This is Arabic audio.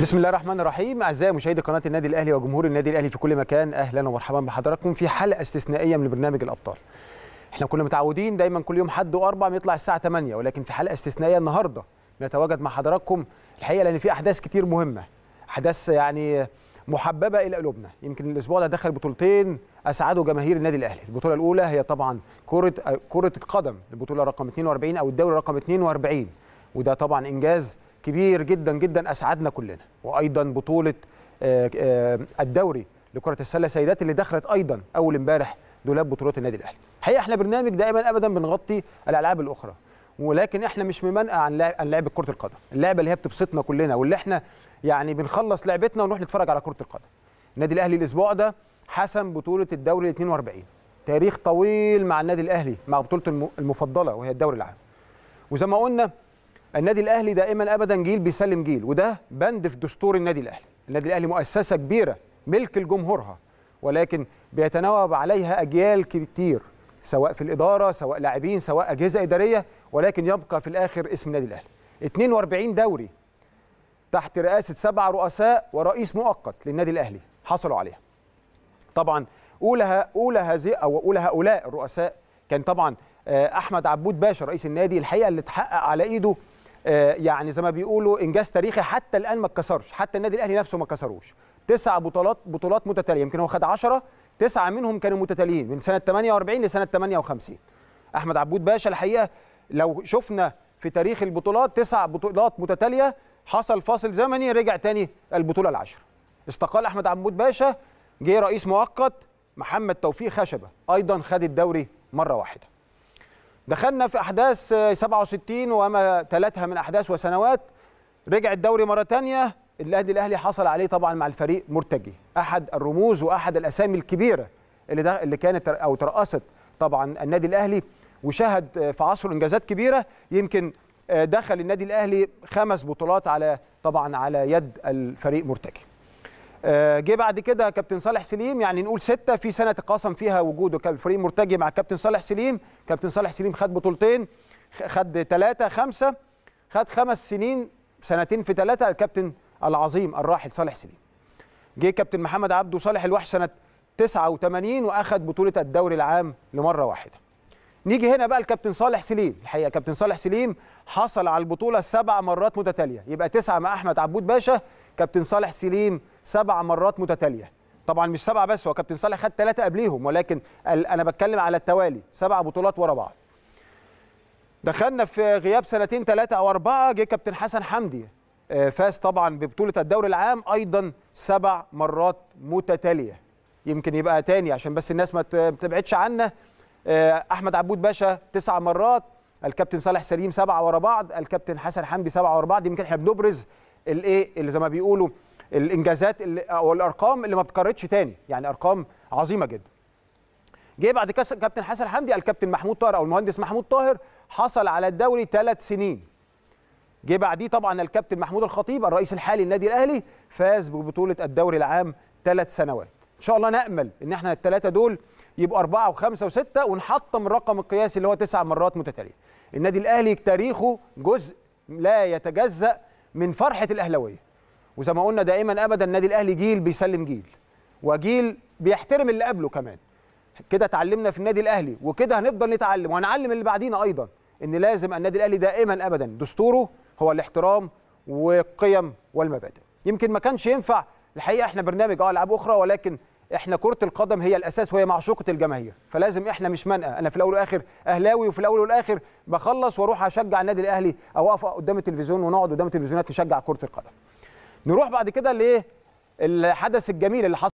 بسم الله الرحمن الرحيم اعزائي مشاهدي قناه النادي الاهلي وجمهور النادي الاهلي في كل مكان اهلا ومرحبا بحضراتكم في حلقه استثنائيه من برنامج الابطال احنا كنا متعودين دايما كل يوم حد واربع بيطلع الساعه 8 ولكن في حلقه استثنائيه النهارده نتواجد مع حضراتكم الحقيقه لان في احداث كتير مهمه احداث يعني محببه الى قلوبنا يمكن الاسبوع ده دخل بطولتين اسعدوا جماهير النادي الاهلي البطوله الاولى هي طبعا كره كره القدم البطوله رقم 42 او الدوري رقم 42 وده طبعا انجاز كبير جدا جدا اسعدنا كلنا وايضا بطوله آه، آه، الدوري لكره السله سيدات اللي دخلت ايضا اول امبارح دولاب بطولات النادي الاهلي الحقيقه احنا برنامج دائما ابدا بنغطي الالعاب الاخرى ولكن احنا مش ممنقع عن لعب عن لعبه كره القدم اللعبه اللي هي بتبسطنا كلنا واللي احنا يعني بنخلص لعبتنا ونروح نتفرج على كره القدم النادي الاهلي الاسبوع ده حسم بطوله الدوري 42 تاريخ طويل مع النادي الاهلي مع بطولته المفضله وهي الدوري العام وزي ما قلنا النادي الاهلي دائما ابدا جيل بيسلم جيل وده بند في دستور النادي الاهلي النادي الاهلي مؤسسه كبيره ملك لجمهورها ولكن بيتناوب عليها اجيال كتير سواء في الاداره سواء لاعبين سواء اجهزه اداريه ولكن يبقى في الاخر اسم النادي الاهلي 42 دوري تحت رئاسه سبع رؤساء ورئيس مؤقت للنادي الاهلي حصلوا عليها طبعا اولى اولى هذه او اولى هؤلاء الرؤساء كان طبعا آه، احمد عبود باشا رئيس النادي الحقيقه اللي اتحقق على ايده آه، يعني زي ما بيقولوا انجاز تاريخي حتى الان ما اتكسرش حتى النادي الاهلي نفسه ما اتكسروش تسع بطولات بطولات متتاليه يمكن هو خد 10 تسعه منهم كانوا متتاليين من سنه 48 لسنه 58 احمد عبود باشا الحقيقه لو شفنا في تاريخ البطولات تسع بطولات متتاليه حصل فاصل زمني رجع تاني البطوله العشر استقال احمد عبود باشا جه رئيس مؤقت محمد توفيق خشبه ايضا خد الدوري مره واحده دخلنا في احداث 67 وما تلتها من احداث وسنوات رجع الدوري مره ثانيه النادي الاهلي حصل عليه طبعا مع الفريق مرتجي احد الرموز واحد الاسامي الكبيره اللي ده اللي كانت او ترأست طبعا النادي الاهلي وشهد في عصره انجازات كبيره يمكن آه، دخل النادي الاهلي خمس بطولات على طبعا على يد الفريق مرتجي آه، جه بعد كده كابتن صالح سليم يعني نقول سته في سنه تقاسم فيها وجوده الفريق مرتجي مع كابتن صالح سليم كابتن صالح سليم خد بطولتين خد ثلاثه خمسه خد خمس سنين سنتين في ثلاثه الكابتن العظيم الراحل صالح سليم جه كابتن محمد عبده صالح الوحش سنه 89 واخد بطوله الدوري العام لمره واحده نيجي هنا بقى الكابتن صالح سليم الحقيقه كابتن صالح سليم حصل على البطوله سبع مرات متتاليه يبقى تسعه مع احمد عبود باشا كابتن صالح سليم سبع مرات متتاليه طبعا مش سبعه بس هو كابتن صالح خد ثلاثه قبليهم ولكن انا بتكلم على التوالي سبع بطولات ورا بعض دخلنا في غياب سنتين ثلاثه او اربعه جه كابتن حسن حمدي آه، فاز طبعا ببطوله الدوري العام ايضا سبع مرات متتاليه يمكن يبقى تاني عشان بس الناس ما تبعدش عنا آه، احمد عبود باشا تسع مرات الكابتن صالح سليم سبعه ورا بعض الكابتن حسن حمدي سبعه ورا بعض يمكن احنا بنبرز الايه اللي زي ما بيقولوا الانجازات اللي او الارقام اللي ما بتكررتش تاني يعني ارقام عظيمه جدا جه بعد كاس كابتن حسن حمدي الكابتن محمود طاهر او المهندس محمود طاهر حصل على الدوري ثلاث سنين جه بعديه طبعا الكابتن محمود الخطيب الرئيس الحالي للنادي الاهلي فاز ببطوله الدوري العام ثلاث سنوات ان شاء الله نامل ان احنا الثلاثه دول يبقوا أربعة وخمسة وستة ونحطم الرقم القياسي اللي هو تسع مرات متتالية النادي الأهلي تاريخه جزء لا يتجزأ من فرحه الاهلاويه وزي ما قلنا دائما ابدا النادي الاهلي جيل بيسلم جيل وجيل بيحترم اللي قبله كمان كده اتعلمنا في النادي الاهلي وكده هنفضل نتعلم وهنعلم اللي بعدينا ايضا ان لازم النادي الاهلي دائما ابدا دستوره هو الاحترام والقيم والمبادئ يمكن ما كانش ينفع الحقيقه احنا برنامج اه العاب اخرى ولكن احنا كره القدم هي الاساس وهي معشوقه الجماهير فلازم احنا مش منأى انا في الاول والاخر اهلاوي وفي الاول والاخر بخلص واروح اشجع النادي الاهلي او اقف قدام التلفزيون ونقعد قدام التلفزيونات نشجع كره القدم نروح بعد كده لايه الحدث الجميل اللي حصل